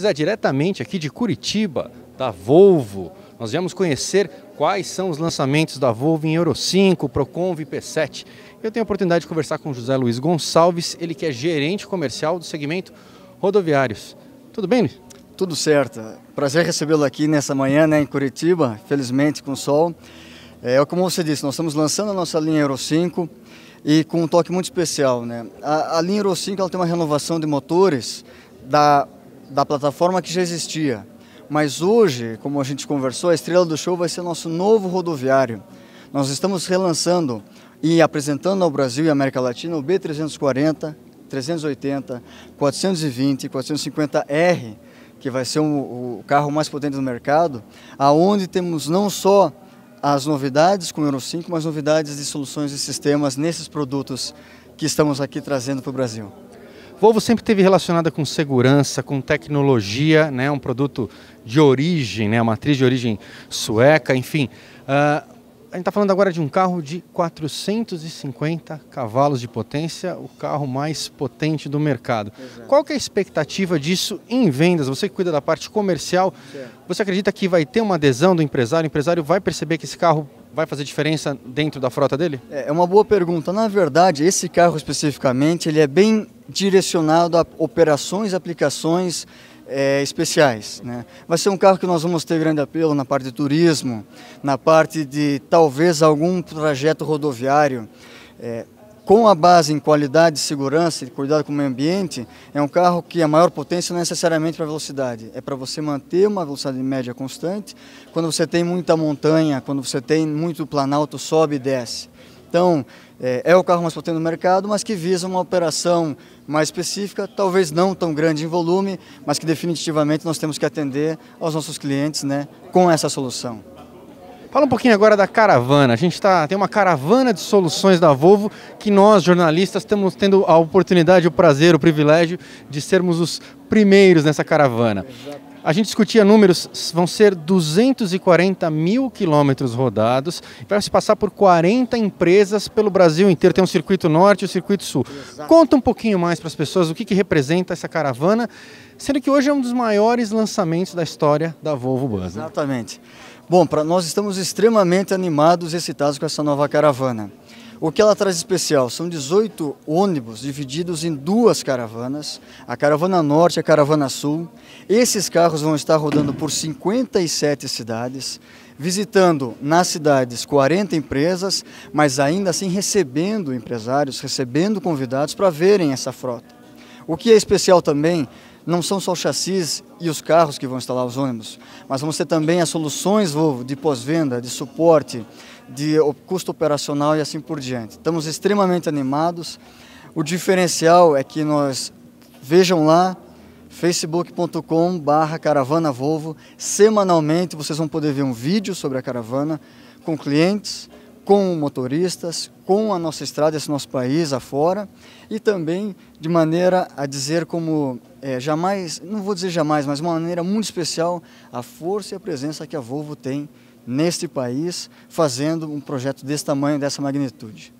É diretamente aqui de Curitiba, da Volvo. Nós vamos conhecer quais são os lançamentos da Volvo em Euro 5, Proconv e P7. Eu tenho a oportunidade de conversar com José Luiz Gonçalves, ele que é gerente comercial do segmento rodoviários. Tudo bem, Luiz? Tudo certo. Prazer recebê-lo aqui nessa manhã né, em Curitiba, felizmente com sol. É, é como você disse, nós estamos lançando a nossa linha Euro 5 e com um toque muito especial. Né? A, a linha Euro 5 ela tem uma renovação de motores da da plataforma que já existia. Mas hoje, como a gente conversou, a estrela do show vai ser nosso novo rodoviário. Nós estamos relançando e apresentando ao Brasil e à América Latina o B340, 380, 420, 450R, que vai ser o, o carro mais potente do mercado, aonde temos não só as novidades com o Euro 5, mas novidades de soluções e sistemas nesses produtos que estamos aqui trazendo para o Brasil. Volvo sempre teve relacionada com segurança, com tecnologia, né? Um produto de origem, né? Uma matriz de origem sueca, enfim. Uh, a gente está falando agora de um carro de 450 cavalos de potência, o carro mais potente do mercado. Exato. Qual que é a expectativa disso em vendas? Você que cuida da parte comercial, certo. você acredita que vai ter uma adesão do empresário? O empresário vai perceber que esse carro vai fazer diferença dentro da frota dele? É, é uma boa pergunta. Na verdade, esse carro especificamente, ele é bem direcionado a operações, aplicações é, especiais. Né? Vai ser um carro que nós vamos ter grande apelo na parte de turismo, na parte de talvez algum trajeto rodoviário. É, com a base em qualidade, segurança e cuidado com o meio ambiente, é um carro que a maior potência não é necessariamente para velocidade, é para você manter uma velocidade média constante. Quando você tem muita montanha, quando você tem muito planalto, sobe e desce. Então, é, é o carro mais potente do mercado, mas que visa uma operação mais específica, talvez não tão grande em volume, mas que definitivamente nós temos que atender aos nossos clientes né, com essa solução. Fala um pouquinho agora da caravana. A gente tá, tem uma caravana de soluções da Volvo que nós, jornalistas, estamos tendo a oportunidade, o prazer, o privilégio de sermos os primeiros nessa caravana. Exatamente. A gente discutia números, vão ser 240 mil quilômetros rodados, vai se passar por 40 empresas pelo Brasil inteiro, tem um circuito norte e um circuito sul. Exato. Conta um pouquinho mais para as pessoas o que, que representa essa caravana, sendo que hoje é um dos maiores lançamentos da história da Volvo Buzz. Né? Exatamente. Bom, pra, nós estamos extremamente animados e excitados com essa nova caravana. O que ela traz especial são 18 ônibus divididos em duas caravanas, a caravana norte e a caravana sul. Esses carros vão estar rodando por 57 cidades, visitando nas cidades 40 empresas, mas ainda assim recebendo empresários, recebendo convidados para verem essa frota. O que é especial também não são só os chassis e os carros que vão instalar os ônibus, mas vamos ter também as soluções Volvo de pós-venda, de suporte, de custo operacional e assim por diante. Estamos extremamente animados. O diferencial é que nós vejam lá facebook.com barra caravana Volvo. Semanalmente vocês vão poder ver um vídeo sobre a caravana com clientes, com motoristas, com a nossa estrada, esse nosso país afora, e também de maneira a dizer como é, jamais, não vou dizer jamais, mas de uma maneira muito especial, a força e a presença que a Volvo tem neste país, fazendo um projeto desse tamanho, dessa magnitude.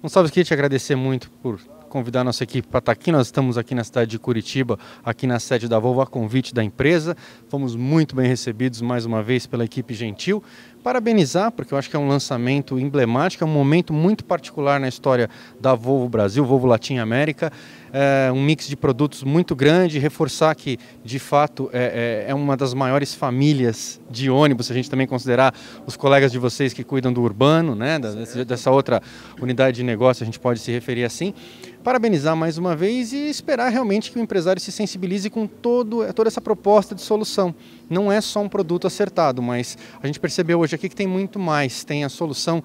Gonçalves, queria te agradecer muito por convidar a nossa equipe para estar aqui. Nós estamos aqui na cidade de Curitiba, aqui na sede da Volvo, a convite da empresa. Fomos muito bem recebidos mais uma vez pela equipe gentil parabenizar, porque eu acho que é um lançamento emblemático, é um momento muito particular na história da Volvo Brasil, Volvo Latin América. É um mix de produtos muito grande, reforçar que, de fato, é, é, é, uma das maiores famílias de ônibus, se a gente também considerar os colegas de vocês que cuidam do urbano, né, da, dessa outra unidade de negócio, a gente pode se referir assim. Parabenizar mais uma vez e esperar realmente que o empresário se sensibilize com todo, toda essa proposta de solução. Não é só um produto acertado, mas a gente percebeu hoje aqui que tem muito mais. Tem a solução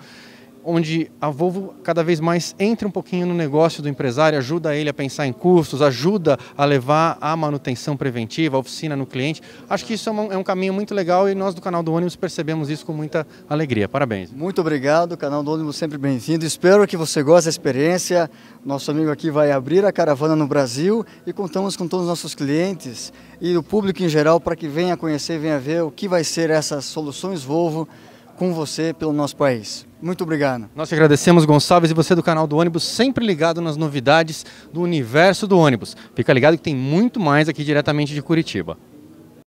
onde a Volvo cada vez mais entra um pouquinho no negócio do empresário, ajuda ele a pensar em custos, ajuda a levar a manutenção preventiva, a oficina no cliente. Acho que isso é um, é um caminho muito legal e nós do canal do ônibus percebemos isso com muita alegria. Parabéns. Muito obrigado, canal do ônibus sempre bem-vindo. Espero que você goste da experiência. Nosso amigo aqui vai abrir a caravana no Brasil e contamos com todos os nossos clientes e o público em geral para que venha conhecer, venha ver o que vai ser essas soluções Volvo com você pelo nosso país. Muito obrigado. Nós te agradecemos, Gonçalves, e você do canal do ônibus, sempre ligado nas novidades do universo do ônibus. Fica ligado que tem muito mais aqui diretamente de Curitiba.